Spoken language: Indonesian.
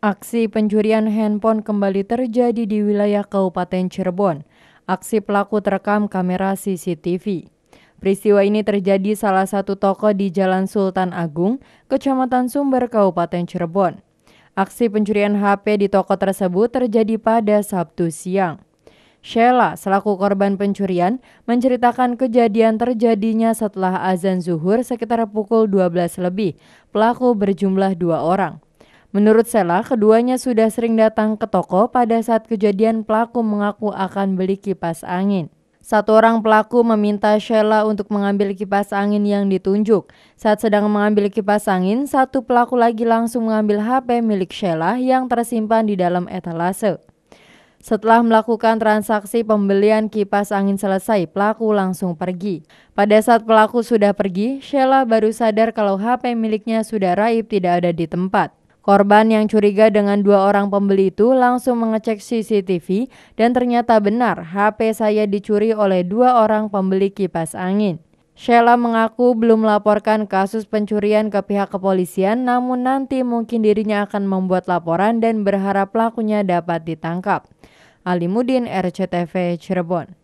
Aksi pencurian handphone kembali terjadi di wilayah Kabupaten Cirebon. Aksi pelaku terekam kamera CCTV. Peristiwa ini terjadi salah satu toko di Jalan Sultan Agung, Kecamatan Sumber, Kabupaten Cirebon. Aksi pencurian HP di toko tersebut terjadi pada Sabtu siang. Sheila, selaku korban pencurian, menceritakan kejadian terjadinya setelah azan zuhur sekitar pukul 12 lebih. Pelaku berjumlah dua orang. Menurut Sela, keduanya sudah sering datang ke toko pada saat kejadian pelaku mengaku akan beli kipas angin. Satu orang pelaku meminta Sheila untuk mengambil kipas angin yang ditunjuk. Saat sedang mengambil kipas angin, satu pelaku lagi langsung mengambil HP milik Sheila yang tersimpan di dalam etalase. Setelah melakukan transaksi pembelian kipas angin selesai, pelaku langsung pergi. Pada saat pelaku sudah pergi, Sheila baru sadar kalau HP miliknya sudah raib tidak ada di tempat. Korban yang curiga dengan dua orang pembeli itu langsung mengecek CCTV dan ternyata benar HP saya dicuri oleh dua orang pembeli kipas angin. Sheila mengaku belum melaporkan kasus pencurian ke pihak kepolisian, namun nanti mungkin dirinya akan membuat laporan dan berharap pelakunya dapat ditangkap. Alimudin RCTV Cirebon